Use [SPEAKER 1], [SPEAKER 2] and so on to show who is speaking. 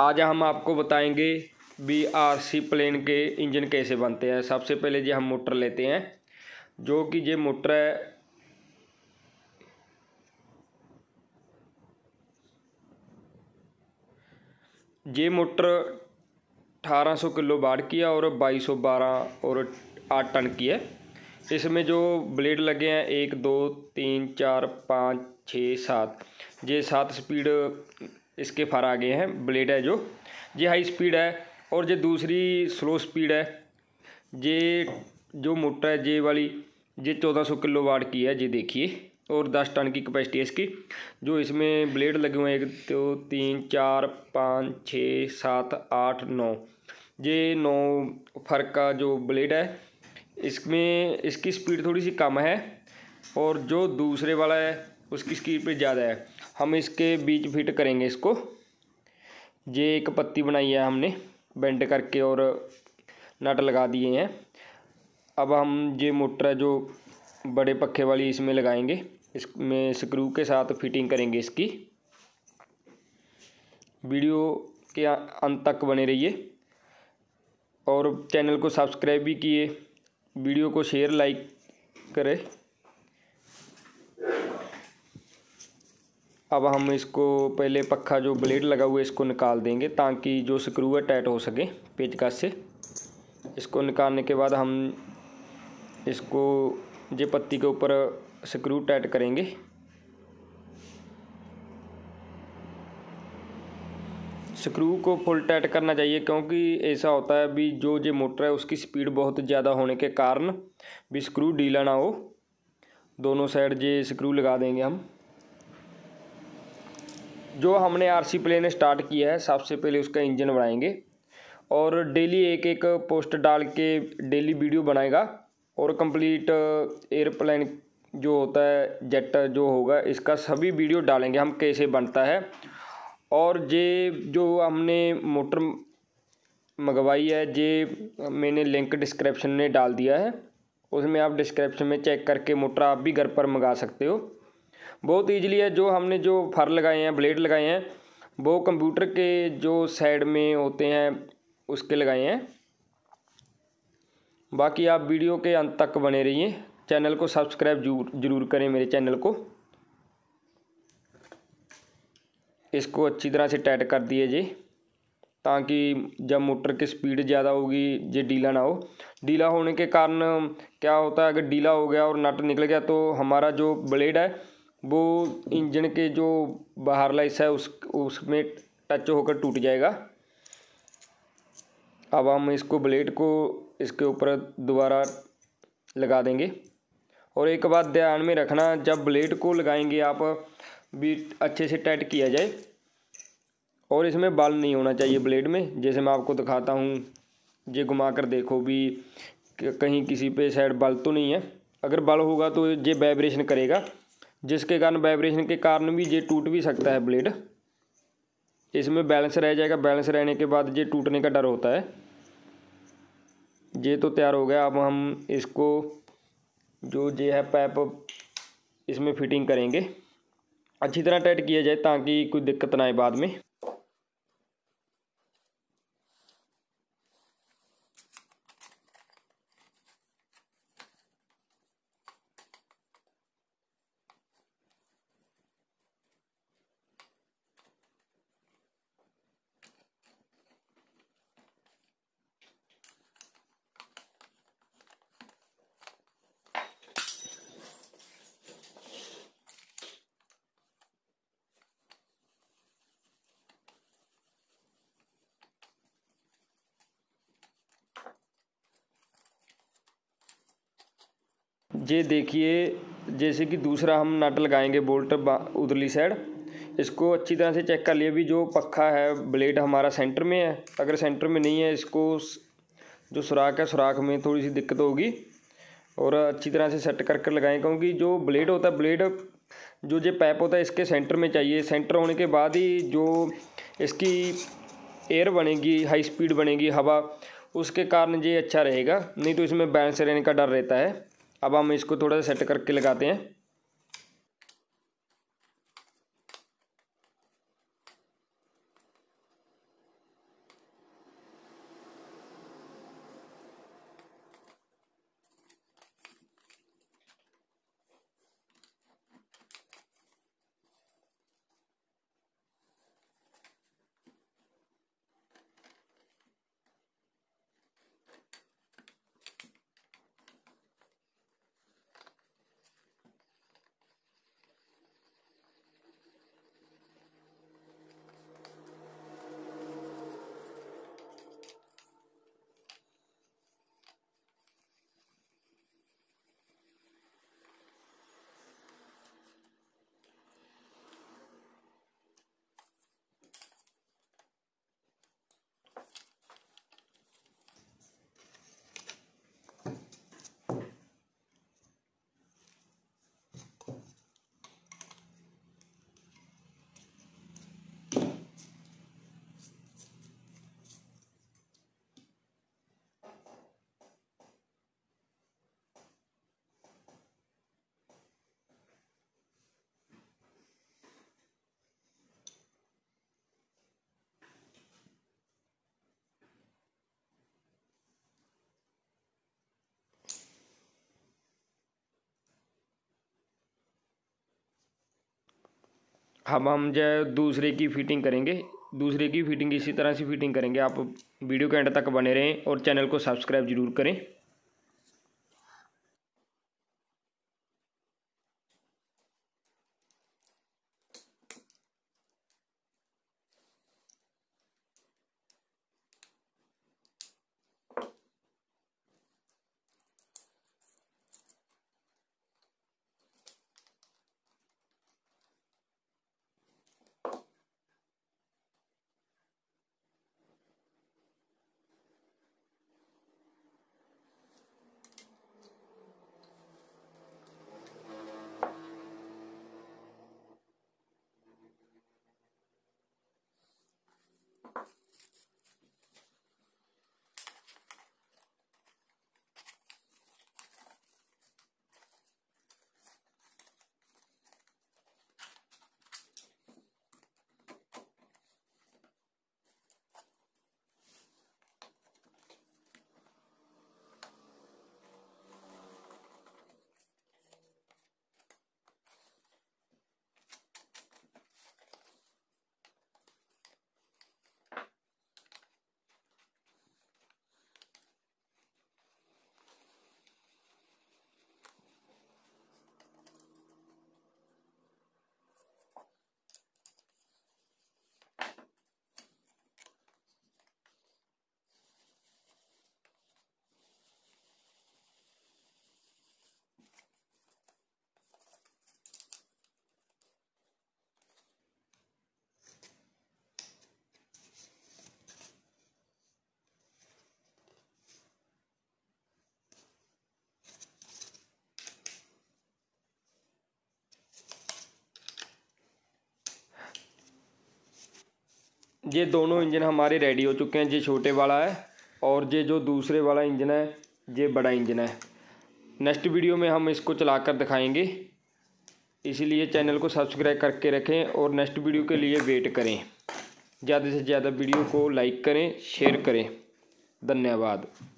[SPEAKER 1] आज हम आपको बताएंगे बी आर सी प्लेन के इंजन कैसे बनते हैं सबसे पहले जी हम मोटर लेते हैं जो कि ये मोटर है ये मोटर 1800 किलो बाढ़ की है और 2212 और 8 टन की है इसमें जो ब्लेड लगे हैं एक दो तीन चार पाँच छः सात ये सात स्पीड इसके फार गए हैं ब्लेड है जो ये हाई स्पीड है और ये दूसरी स्लो स्पीड है ये जो मोटर है जे वाली ये चौदह सौ किलो वाट की है ये देखिए और दस टन की कैपेसिटी है इसकी जो इसमें ब्लेड लगे हुए हैं एक दो तीन चार पाँच छः सात आठ नौ ये नौ फर्क का जो ब्लेड है इसमें इसकी स्पीड थोड़ी सी कम है और जो दूसरे वाला है उसकी स्पीड पे ज़्यादा है हम इसके बीच फिट करेंगे इसको ये एक पत्ती बनाई है हमने बेंड करके और नट लगा दिए हैं अब हम ये मोटर है जो बड़े पखे वाली इसमें लगाएंगे इसमें स्क्रू के साथ फिटिंग करेंगे इसकी वीडियो के अंत तक बने रहिए और चैनल को सब्सक्राइब भी किए वीडियो को शेयर लाइक करें अब हम इसको पहले पक्का जो ब्लेड लगा हुआ है इसको निकाल देंगे ताकि जो स्क्रू है टाइट हो सके पेचकश से इसको निकालने के बाद हम इसको जे पत्ती के ऊपर स्क्रू टाइट करेंगे स्क्रू को फुल टाइट करना चाहिए क्योंकि ऐसा होता है भी जो जो मोटर है उसकी स्पीड बहुत ज़्यादा होने के कारण भी स्क्रू ढीला ना हो दोनों साइड जे स्क्रू लगा देंगे हम जो हमने आरसी प्लेन स्टार्ट किया है सबसे पहले उसका इंजन बनाएंगे और डेली एक एक पोस्ट डाल के डेली वीडियो बनाएगा और कंप्लीट एयरप्लेन uh, जो होता है जेट जो होगा इसका सभी वीडियो डालेंगे हम कैसे बनता है और ये जो हमने मोटर मंगवाई है ये मैंने लिंक डिस्क्रिप्शन में डाल दिया है उसमें आप डिस्क्रिप्शन में चेक करके मोटर आप भी घर पर मंगा सकते हो बहुत ईजिली है जो हमने जो फर लगाए हैं ब्लेड लगाए हैं वो कंप्यूटर के जो साइड में होते हैं उसके लगाए हैं बाकी आप वीडियो के अंत तक बने रहिए चैनल को सब्सक्राइब जरूर जरूर करें मेरे चैनल को इसको अच्छी तरह से टाइट कर दिए जी ताकि जब मोटर की स्पीड ज़्यादा होगी जो डीला ना हो डीला होने के कारण क्या होता है अगर डीला हो गया और नट निकल गया तो हमारा जो ब्लेड है वो इंजन के जो बाहर लाइस है उस उसमें टच होकर टूट जाएगा अब हम इसको ब्लेड को इसके ऊपर दोबारा लगा देंगे और एक बात ध्यान में रखना जब ब्लेड को लगाएंगे आप भी अच्छे से टाइट किया जाए और इसमें बाल नहीं होना चाहिए ब्लेड में जैसे मैं आपको दिखाता हूँ ये घुमा कर देखो भी कहीं किसी पे साइड बाल तो नहीं है अगर बाल होगा तो ये वाइब्रेशन करेगा जिसके कारण वाइब्रेशन के कारण भी ये टूट भी सकता है ब्लेड इसमें बैलेंस रह जाएगा बैलेंस रहने के बाद ये टूटने का डर होता है ये तो तैयार हो गया अब हम इसको जो ये है पैप इसमें फिटिंग करेंगे अच्छी तरह टाइट किया जाए ताकि कोई दिक्कत ना आए बाद में ये देखिए जैसे कि दूसरा हम नट लगाएंगे बोल्ट उधरली साइड इसको अच्छी तरह से चेक कर लिए भी जो पक्का है ब्लेड हमारा सेंटर में है अगर सेंटर में नहीं है इसको जो सुराख है सुराख में थोड़ी सी दिक्कत होगी और अच्छी तरह से सेट करके लगाएं क्योंकि जो ब्लेड होता है ब्लेड जो जो पैप होता है इसके सेंटर में चाहिए सेंटर होने के बाद ही जो इसकी एयर बनेगी हाई स्पीड बनेगी हवा उसके कारण ये अच्छा रहेगा नहीं तो इसमें बैलेंस रहने का डर रहता है अब हम इसको थोड़ा सा सेट करके लगाते हैं हम हम जो है दूसरे की फिटिंग करेंगे दूसरे की फिटिंग इसी तरह से फिटिंग करेंगे आप वीडियो के एंड तक बने रहें और चैनल को सब्सक्राइब जरूर करें ये दोनों इंजन हमारे रेडी हो चुके हैं ये छोटे वाला है और ये जो दूसरे वाला इंजन है ये बड़ा इंजन है नेक्स्ट वीडियो में हम इसको चला कर दिखाएँगे इसीलिए चैनल को सब्सक्राइब करके रखें और नेक्स्ट वीडियो के लिए वेट करें ज़्यादा से ज़्यादा वीडियो को लाइक करें शेयर करें धन्यवाद